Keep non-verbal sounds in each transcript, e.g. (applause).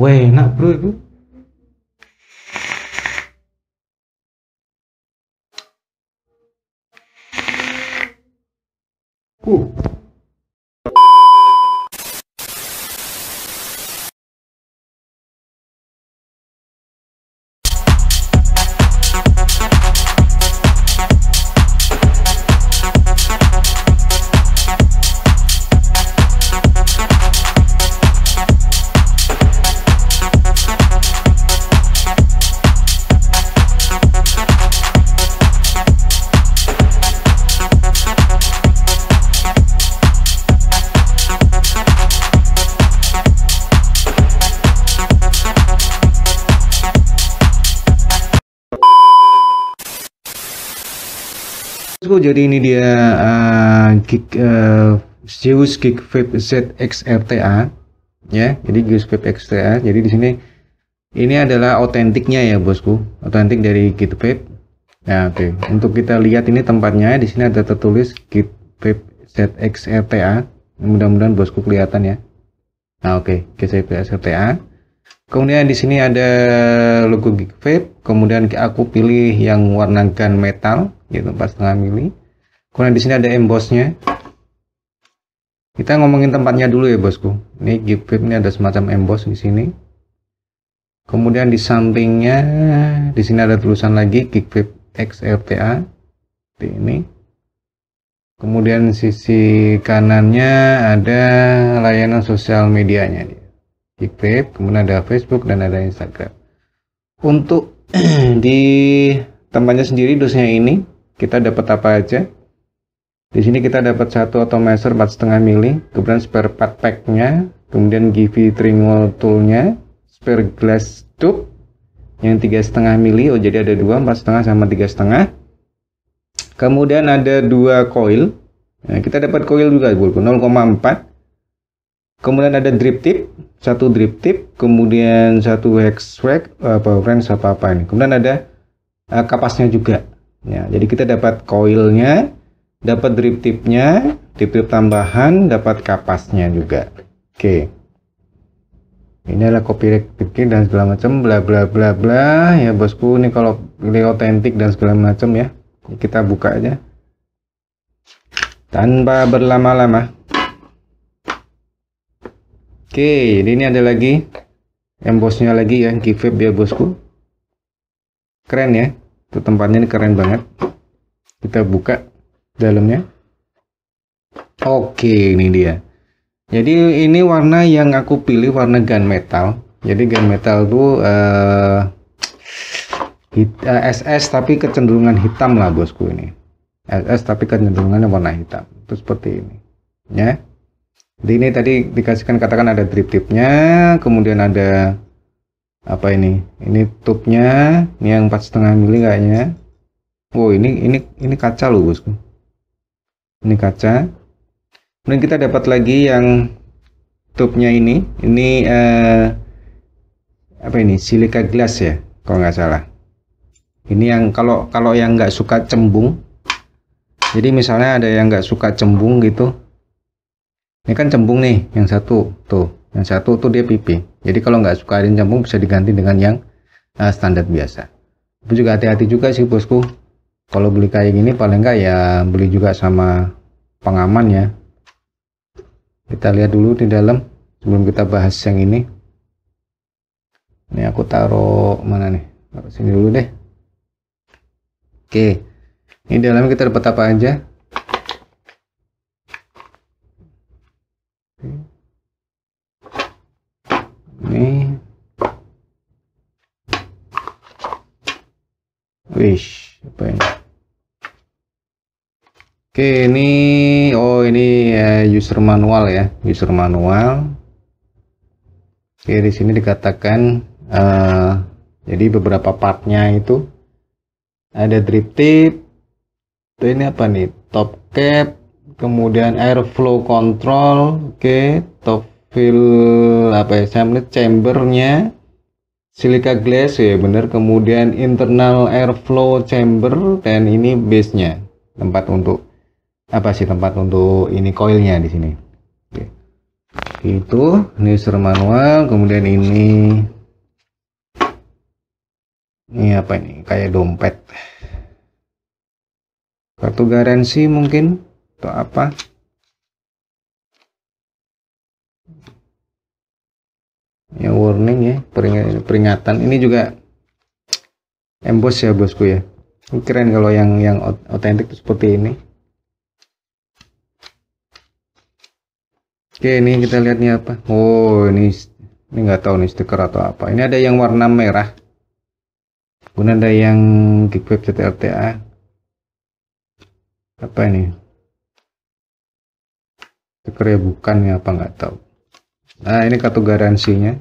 Wah enak bro itu. Uh. jadi ini dia uh, gig uh, Zeus Gig Vape ZXRTA ya jadi Zeus Vape XTA jadi di sini ini adalah otentiknya ya bosku otentik dari Git Vape nah oke okay. untuk kita lihat ini tempatnya di sini ada tertulis Git Vape ZXRTA mudah-mudahan bosku kelihatan ya nah oke okay. RTA kemudian di sini ada logo Git Vape kemudian aku pilih yang warnakan metal gitu setengah mili Kemudian di sini ada embossnya. Kita ngomongin tempatnya dulu ya bosku. Ini gift ini ada semacam emboss di sini. Kemudian di sampingnya di sini ada tulisan lagi Kickflip XLPA. Seperti ini. Kemudian sisi kanannya ada layanan sosial medianya Gift, kemudian ada Facebook dan ada Instagram. Untuk (clears throat) di tempatnya sendiri dosnya ini kita dapat apa aja? Di sini kita dapat satu atomizer 4,5 mili, kemudian spare part packnya kemudian GV tringle tool-nya, spare glass tube yang tiga setengah mili, oh jadi ada dua, empat setengah sama tiga setengah Kemudian ada dua coil. Nah, kita dapat coil juga 0,4. Kemudian ada drip tip, satu drip tip, kemudian satu hex eh, wreck, apa wrench apa apa ini. Kemudian ada uh, kapasnya juga. Ya, jadi kita dapat coilnya, dapat drip tipnya, drip tip tambahan, dapat kapasnya juga. Oke. Okay. Ini adalah kopi copyright dan segala macam bla bla bla bla ya bosku ini kalau ini otentik dan segala macam ya. Kita buka aja. Tanpa berlama-lama. Oke, okay, ini ada lagi embossnya lagi ya, kifep ya bosku. Keren ya, itu tempatnya ini keren banget. Kita buka dalamnya. Oke, ini dia. Jadi ini warna yang aku pilih warna metal Jadi metal tuh eh, uh, uh, eh, SS tapi kecenderungan hitam lah bosku ini. SS tapi kecenderungannya warna hitam. Itu seperti ini. Ya. Jadi ini tadi dikasihkan katakan ada drip tipnya, kemudian ada apa ini? Ini tubnya, ini yang setengah mili kayaknya. Wow, oh, ini ini ini kaca loh bosku ini kaca kemudian kita dapat lagi yang tubnya ini ini eh, apa ini silika glass ya kalau nggak salah ini yang kalau kalau yang nggak suka cembung jadi misalnya ada yang nggak suka cembung gitu ini kan cembung nih yang satu tuh yang satu tuh dia pipi jadi kalau nggak suka ada yang cembung bisa diganti dengan yang eh, standar biasa tapi juga hati-hati juga sih bosku kalau beli kayak gini paling enggak ya beli juga sama pengaman ya kita lihat dulu di dalam sebelum kita bahas yang ini ini aku taruh mana nih taruh sini dulu deh oke ini dalamnya kita dapat apa aja ini wish apa ini Oke, ini oh ini eh, user manual ya, user manual. Oke, di sini dikatakan uh, jadi beberapa partnya itu ada drip tip. Ini apa nih? Top cap, kemudian airflow control, oke, okay. top fill apa ya? Saya melihat chambernya silica glass ya bener kemudian internal airflow chamber dan ini base-nya tempat untuk apa sih tempat untuk ini koilnya di sini itu ini manual kemudian ini ini apa ini kayak dompet kartu garansi mungkin atau apa ya warning ya peringatan ini juga emboss ya bosku ya keren kalau yang yang otentik seperti ini Oke, ini kita lihat nih apa. Oh, ini ini nggak tahu nih stiker atau apa. Ini ada yang warna merah. Kemudian ada yang Geekweb CTRTA. Apa ini? Stiker ya bukan ya apa nggak tahu. Nah, ini kartu garansinya.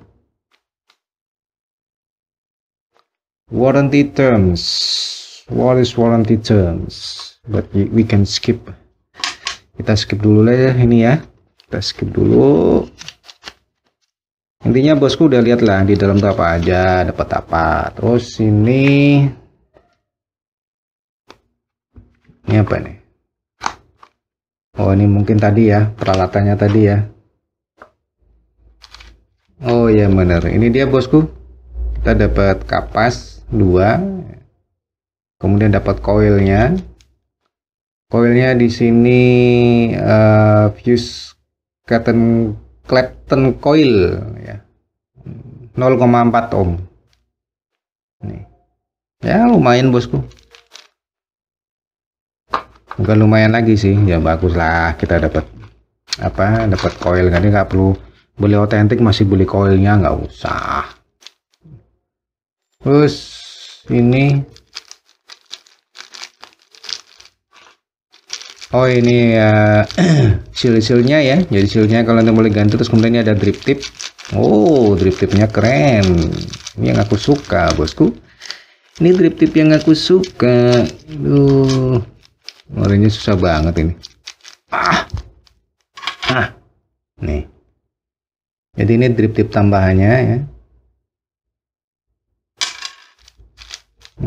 Warranty terms. What is warranty terms? But we can skip. Kita skip dulu lah ya ini ya kita skip dulu intinya bosku udah lihat lah di dalam tuh apa aja dapat apa terus ini ini apa nih oh ini mungkin tadi ya peralatannya tadi ya oh ya bener ini dia bosku kita dapat kapas dua kemudian dapat koilnya koilnya di sini uh, fuse Captain Clapton coil ya 0,4 ohm nih ya lumayan bosku bukan lumayan lagi sih ya bagus lah kita dapat apa dapat koil kan nggak perlu beli otentik masih beli coilnya nggak usah terus ini oh ini ya eh, (clears throat) silsilnya ya jadi silsilnya kalau anda boleh ganti terus kemudian ini ada drip tip oh drip tipnya keren ini yang aku suka bosku ini drip tip yang aku suka aduh warnanya susah banget ini ah ah nih jadi ini drip tip tambahannya ya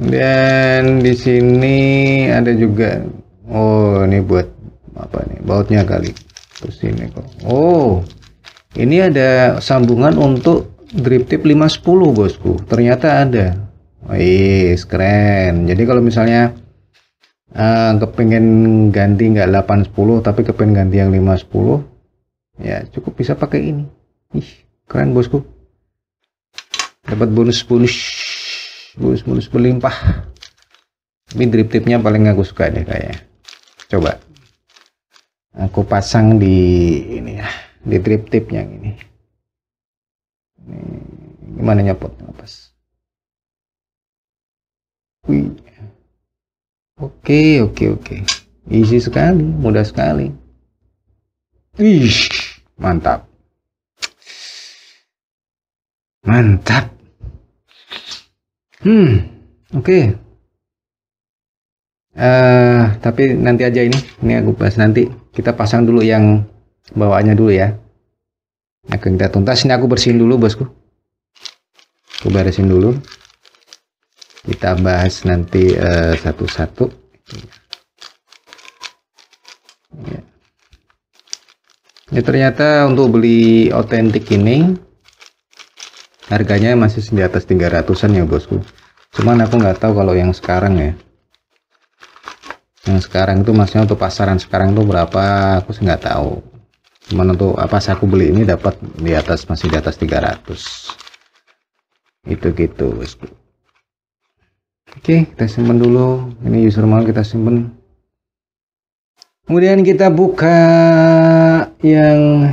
dan di sini ada juga oh ini buat apa nih bautnya kali terus ini kok oh ini ada sambungan untuk drip tip 510 bosku ternyata ada wih keren jadi kalau misalnya uh, eh, kepengen ganti nggak 810 tapi kepengen ganti yang 510 ya cukup bisa pakai ini ih keren bosku dapat bonus-bonus bonus-bonus berlimpah ini drip tipnya paling aku suka deh kayaknya coba aku pasang di ini ya di trip tip yang ini ini gimana nyopot pas? wih oke oke oke easy sekali mudah sekali Ih, mantap mantap hmm oke okay. Uh, tapi nanti aja ini, ini aku bahas nanti. Kita pasang dulu yang bawaannya dulu ya. Nah kita tuntas. Ini aku bersihin dulu, bosku. Aku beresin dulu. Kita bahas nanti eh, satu-satu. Uh, Ini ternyata untuk beli otentik ini harganya masih di atas 300-an ya, bosku. Cuman aku nggak tahu kalau yang sekarang ya yang nah, sekarang itu maksudnya untuk pasaran sekarang itu berapa aku nggak tahu cuman untuk apa aku beli ini dapat di atas masih di atas 300 itu gitu bosku oke kita simpen dulu ini user manual kita simpen kemudian kita buka yang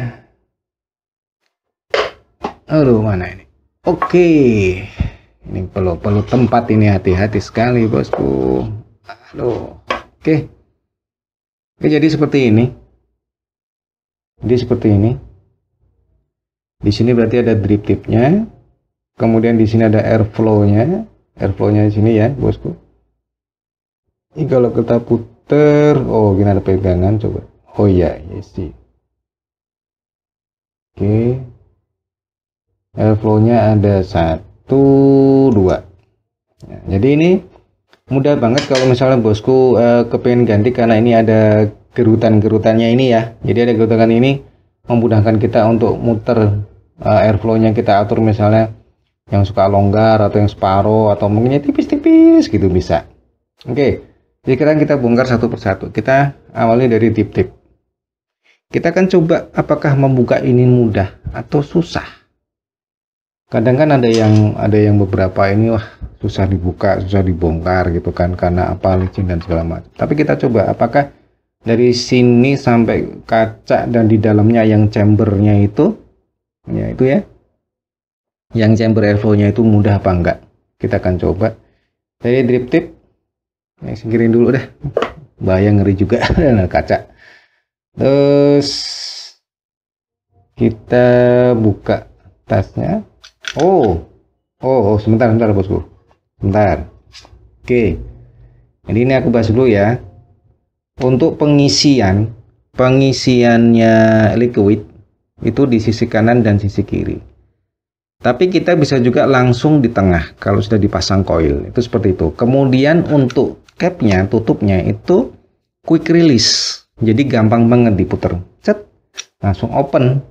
aduh mana ini oke ini perlu perlu tempat ini hati-hati sekali bosku aduh Oke. Oke, jadi seperti ini. Jadi seperti ini. Di sini berarti ada drip tipnya. Kemudian di sini ada airflow-nya. Airflow-nya di sini ya, bosku. Ini kalau kita puter, oh gini ada pegangan coba. Oh iya, yes iya sih. Oke. Airflow-nya ada satu, dua. Nah, jadi ini mudah banget kalau misalnya bosku uh, kepengen ganti karena ini ada gerutan-gerutannya ini ya jadi ada gerutan ini memudahkan kita untuk muter uh, airflow-nya kita atur misalnya yang suka longgar atau yang separuh atau mungkin tipis-tipis gitu bisa oke okay. jadi sekarang kita bongkar satu persatu kita awali dari tip-tip kita akan coba apakah membuka ini mudah atau susah kadang kan ada yang ada yang beberapa ini wah susah dibuka susah dibongkar gitu kan karena apa licin dan segala macam tapi kita coba apakah dari sini sampai kaca dan di dalamnya yang chambernya itu ya itu ya yang chamber airflow itu mudah apa enggak kita akan coba jadi drip tip ya, singkirin dulu deh bayang ngeri juga (laughs) nah, kaca terus kita buka tasnya Oh, oh, oh sebentar, sebentar bosku. Sebentar. Oke. Jadi ini aku bahas dulu ya. Untuk pengisian, pengisiannya liquid itu di sisi kanan dan sisi kiri. Tapi kita bisa juga langsung di tengah kalau sudah dipasang coil. Itu seperti itu. Kemudian untuk capnya, tutupnya itu quick release. Jadi gampang banget diputer. Set, langsung open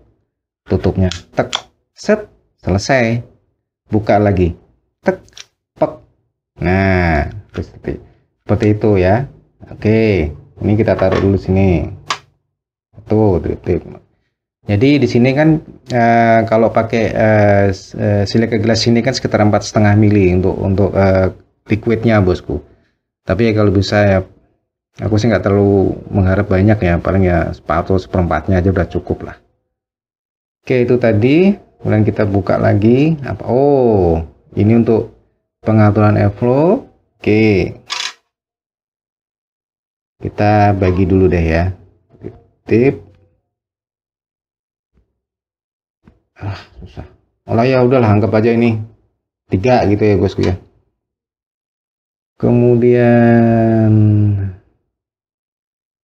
tutupnya. Tek, set, selesai buka lagi tek pek nah seperti seperti itu ya oke ini kita taruh dulu sini tuh tip jadi di sini kan e, kalau pakai e, eh, eh, silika glass ini kan sekitar empat setengah mili untuk untuk e, liquidnya bosku tapi ya kalau bisa ya aku sih nggak terlalu mengharap banyak ya paling ya sepatu seperempatnya aja udah cukup lah oke itu tadi kemudian kita buka lagi apa oh ini untuk pengaturan airflow oke kita bagi dulu deh ya tip ah susah olah ya udahlah anggap aja ini tiga gitu ya bosku ya kemudian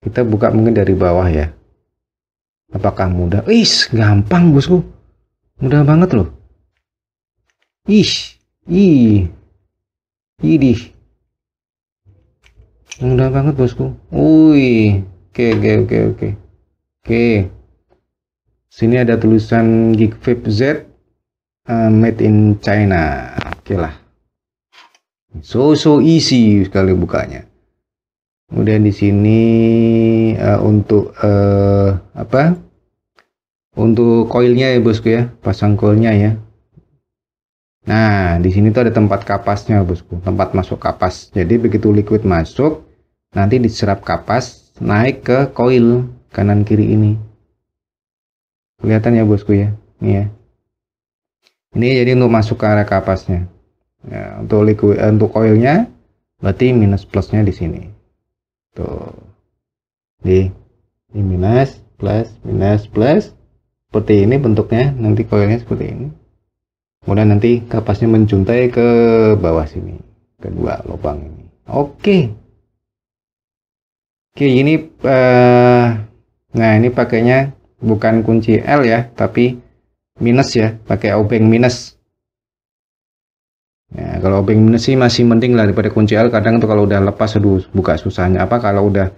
kita buka mungkin dari bawah ya apakah mudah is gampang bosku Mudah banget loh. ish ih, idih. Mudah banget bosku. ui oke oke oke oke. Oke. Sini ada tulisan Geekvape Z uh, made in China. Oke lah. So so easy sekali bukanya. Kemudian di sini uh, untuk uh, apa? untuk koilnya ya bosku ya pasang koilnya ya nah di sini tuh ada tempat kapasnya bosku tempat masuk kapas jadi begitu liquid masuk nanti diserap kapas naik ke koil kanan kiri ini kelihatan ya bosku ya ini ya ini jadi untuk masuk ke arah kapasnya ya, untuk liquid eh, untuk koilnya berarti minus plusnya di sini tuh di, di minus plus minus plus seperti ini bentuknya nanti koilnya seperti ini kemudian nanti kapasnya menjuntai ke bawah sini kedua lubang ini oke okay. oke ini uh, nah ini pakainya bukan kunci L ya tapi minus ya pakai obeng minus Nah, kalau obeng minus sih masih penting lah daripada kunci L kadang tuh kalau udah lepas aduh buka susahnya apa kalau udah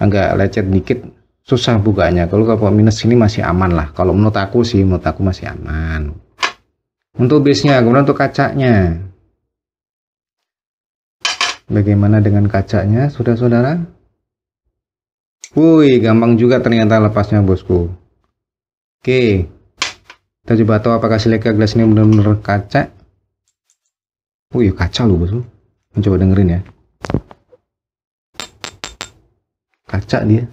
agak lecet dikit susah bukanya kalau kapok minus ini masih aman lah kalau menurut aku sih menurut aku masih aman untuk base nya kemudian untuk kacanya bagaimana dengan kacanya sudah saudara woi gampang juga ternyata lepasnya bosku oke kita coba tahu apakah silika glass ini benar-benar kaca woi kaca loh bosku coba dengerin ya kaca dia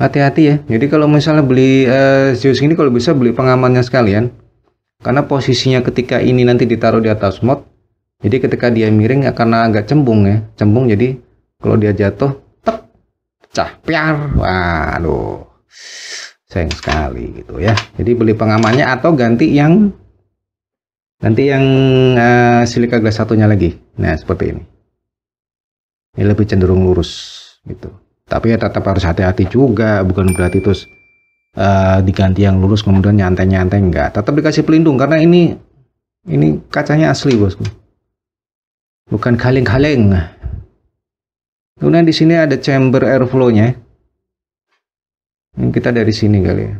hati-hati ya jadi kalau misalnya beli eh, Zeus ini kalau bisa beli pengamannya sekalian karena posisinya ketika ini nanti ditaruh di atas mod jadi ketika dia miring ya karena agak cembung ya cembung jadi kalau dia jatuh tek pecah piar waduh sayang sekali gitu ya jadi beli pengamannya atau ganti yang nanti yang uh, silika glass satunya lagi nah seperti ini ini lebih cenderung lurus gitu tapi ya tetap harus hati-hati juga bukan berarti terus uh, diganti yang lurus kemudian nyantai-nyantai enggak tetap dikasih pelindung karena ini ini kacanya asli bosku bukan kaleng-kaleng kemudian di sini ada chamber airflow-nya ini kita dari sini kali ya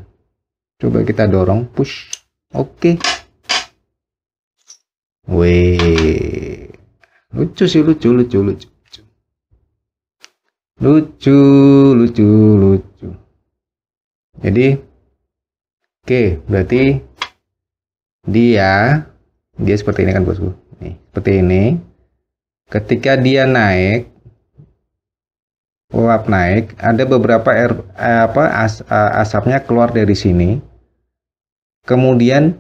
coba kita dorong push oke okay. Wih, lucu sih lucu lucu lucu lucu lucu lucu jadi oke okay, berarti dia dia seperti ini kan bosku nih seperti ini ketika dia naik uap naik ada beberapa air, er, eh, apa as, eh, asapnya keluar dari sini kemudian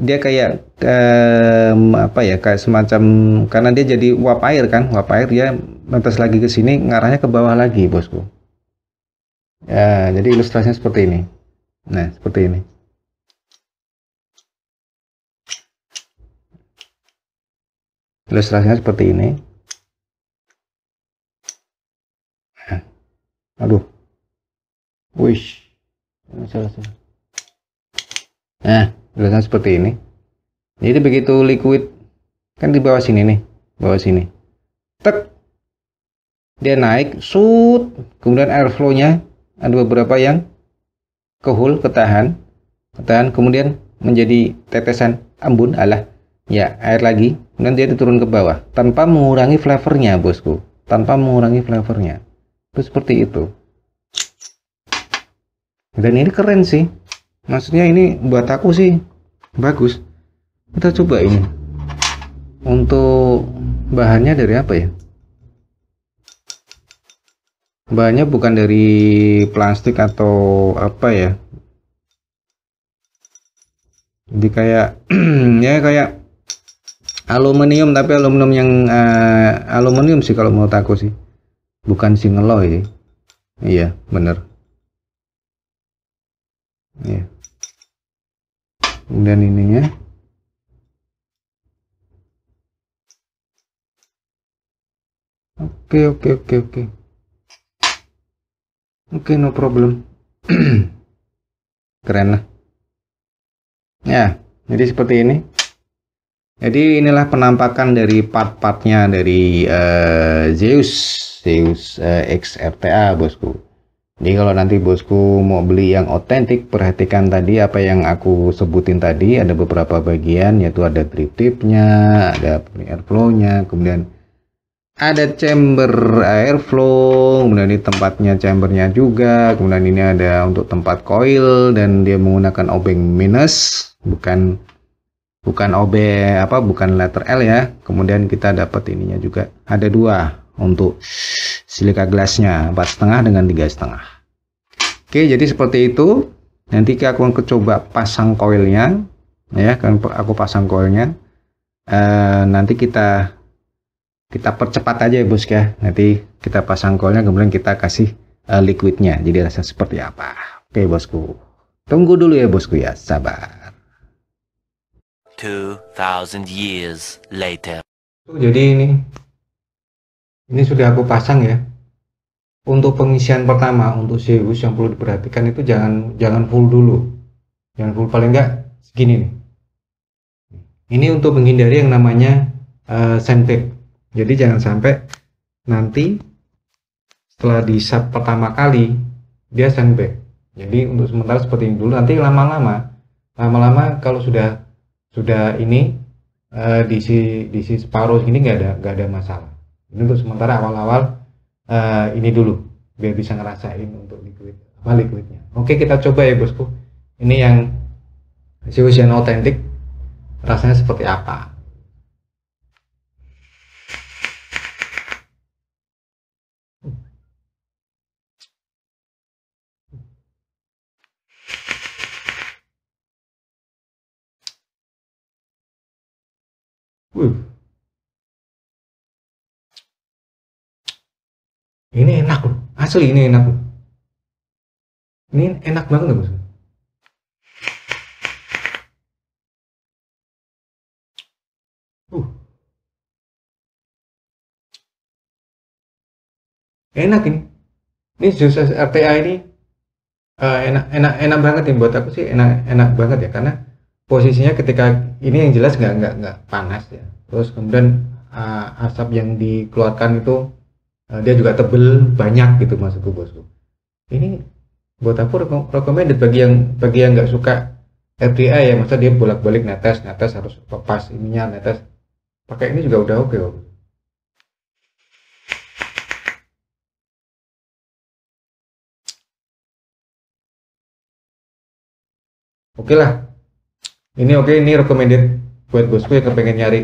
dia kayak um, apa ya kayak semacam karena dia jadi uap air kan uap air dia netes lagi ke sini ngarahnya ke bawah lagi bosku ya jadi ilustrasinya seperti ini nah seperti ini ilustrasinya seperti ini nah, aduh wish nah, nah tulisan seperti ini jadi begitu liquid kan di bawah sini nih bawah sini tek dia naik shoot kemudian airflow nya ada beberapa yang ke hole ketahan ketahan kemudian menjadi tetesan embun alah ya air lagi kemudian dia turun ke bawah tanpa mengurangi flavornya bosku tanpa mengurangi flavornya itu seperti itu dan ini keren sih maksudnya ini buat aku sih bagus kita coba ini untuk bahannya dari apa ya bahannya bukan dari plastik atau apa ya jadi kayak (clears throat) ya kayak aluminium tapi aluminium yang uh, aluminium sih kalau mau takut sih bukan single ya. iya bener iya kemudian ininya oke oke oke oke oke no problem (clears throat) keren lah ya jadi seperti ini jadi inilah penampakan dari part-partnya dari uh, Zeus Zeus uh, eh, XRTA bosku jadi kalau nanti bosku mau beli yang otentik, perhatikan tadi apa yang aku sebutin tadi, ada beberapa bagian, yaitu ada drip tipnya, ada airflow-nya, kemudian ada chamber airflow, kemudian ini tempatnya chambernya juga, kemudian ini ada untuk tempat coil, dan dia menggunakan obeng minus, bukan bukan obeng apa bukan letter L ya kemudian kita dapat ininya juga ada dua untuk silika glassnya empat setengah dengan tiga setengah oke jadi seperti itu nanti aku akan coba pasang koilnya ya kan aku pasang koilnya e, nanti kita kita percepat aja ya bos ya nanti kita pasang koilnya kemudian kita kasih e, liquidnya jadi rasa seperti apa oke bosku tunggu dulu ya bosku ya sabar 2000 years later jadi ini ini sudah aku pasang ya untuk pengisian pertama untuk Zeus yang perlu diperhatikan itu jangan jangan full dulu jangan full paling enggak segini nih ini untuk menghindari yang namanya uh, eh, sandbag jadi jangan sampai nanti setelah di sub pertama kali dia sandbag jadi untuk sementara seperti ini dulu nanti lama-lama lama-lama kalau sudah sudah ini uh, eh, diisi diisi separuh ini nggak ada nggak ada masalah ini untuk sementara awal-awal uh, ini dulu biar bisa ngerasain untuk liquid apa liquidnya oke kita coba ya bosku ini yang yang otentik rasanya seperti apa hmm. Wih, ini enak loh asli ini enak loh ini enak banget loh uh. enak ini ini jus RTA ini uh, enak enak enak banget ya buat aku sih enak enak banget ya karena posisinya ketika ini yang jelas nggak nggak nggak panas ya terus kemudian uh, asap yang dikeluarkan itu Eh, dia juga tebel banyak gitu masuk maksudku bosku ini buat aku recommended bagi yang bagi yang nggak suka RDA ya masa dia bolak-balik netes netes harus lepas ininya netes pakai ini juga udah oke okay, oke okay lah ini oke okay, ini recommended buat bosku yang kepengen nyari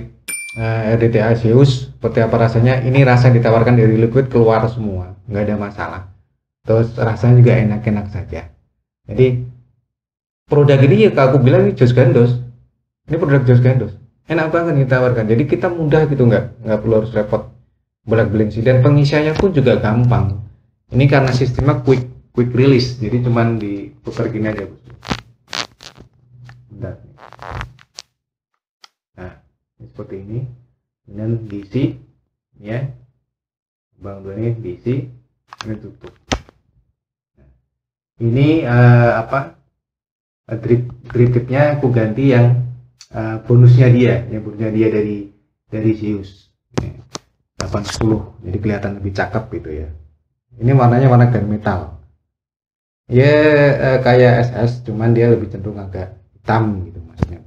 uh, eh, RDTA Zeus seperti apa rasanya ini rasa yang ditawarkan dari liquid keluar semua nggak ada masalah terus rasanya juga enak-enak saja jadi produk ini ya kalau aku bilang ini jus gandos ini produk jus gandos enak banget ditawarkan jadi kita mudah gitu nggak nggak perlu harus repot bolak balik sih dan pengisiannya pun juga gampang ini karena sistemnya quick quick release jadi cuman di putar gini aja bentar seperti ini dengan DC ya bang dua ini diisi ini tutup nah, ini uh, apa grip grip tipnya aku ganti yang uh, bonusnya dia yang bonusnya dia dari dari Zeus delapan 810 jadi kelihatan lebih cakep gitu ya ini warnanya warna gunmetal ya uh, eh, kayak SS cuman dia lebih cenderung agak hitam gitu maksudnya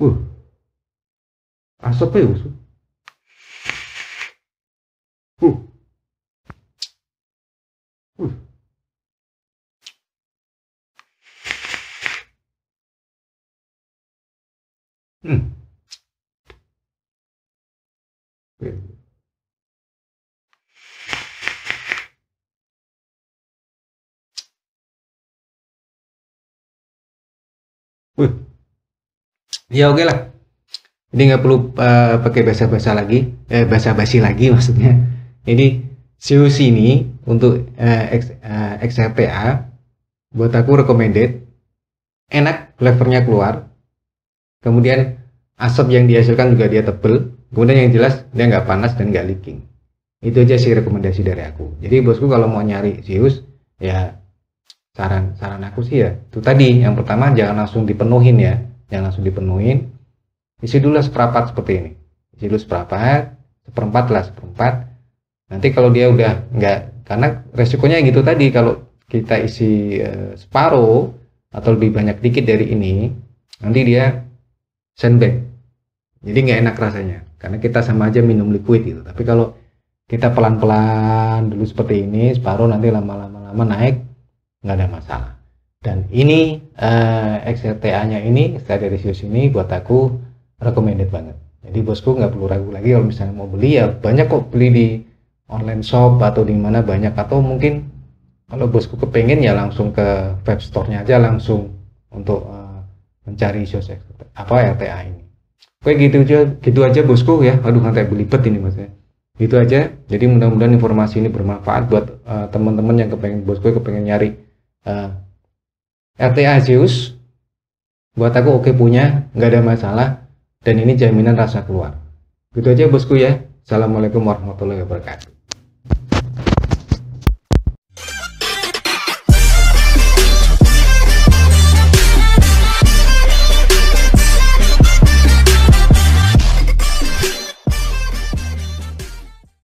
呼，啊，什么用？呼，呼，嗯，喂。ya oke okay lah ini nggak perlu uh, pakai bahasa-bahasa lagi eh, bahasa basi lagi (laughs) maksudnya ini Zeus ini untuk uh, X, uh, eh, XRPA buat aku recommended enak levernya keluar kemudian asap yang dihasilkan juga dia tebel kemudian yang jelas dia nggak panas dan nggak leaking itu aja sih rekomendasi dari aku jadi bosku kalau mau nyari Zeus ya saran saran aku sih ya itu tadi yang pertama jangan langsung dipenuhin ya yang langsung dipenuhin isi dulu lah seperempat seperti ini isi dulu seperempat seperempat lah seperempat nanti kalau dia udah nggak karena resikonya gitu tadi kalau kita isi e, separuh atau lebih banyak dikit dari ini nanti dia send back jadi nggak enak rasanya karena kita sama aja minum liquid gitu tapi kalau kita pelan-pelan dulu seperti ini separuh nanti lama-lama lama naik nggak ada masalah dan ini uh, eh, XRTA-nya ini XRTA reviews ini buat aku recommended banget jadi bosku nggak perlu ragu lagi kalau misalnya mau beli ya banyak kok beli di online shop atau di mana banyak atau mungkin kalau bosku kepengen ya langsung ke web store-nya aja langsung untuk uh, mencari shows apa RTA ini Oke gitu aja, gitu aja bosku ya. Aduh nanti belibet ini mas ya. Gitu aja. Jadi mudah-mudahan informasi ini bermanfaat buat uh, teman-teman yang kepengen bosku kepengen nyari uh, RTA Zeus buat aku oke punya nggak ada masalah dan ini jaminan rasa keluar gitu aja bosku ya Assalamualaikum warahmatullahi wabarakatuh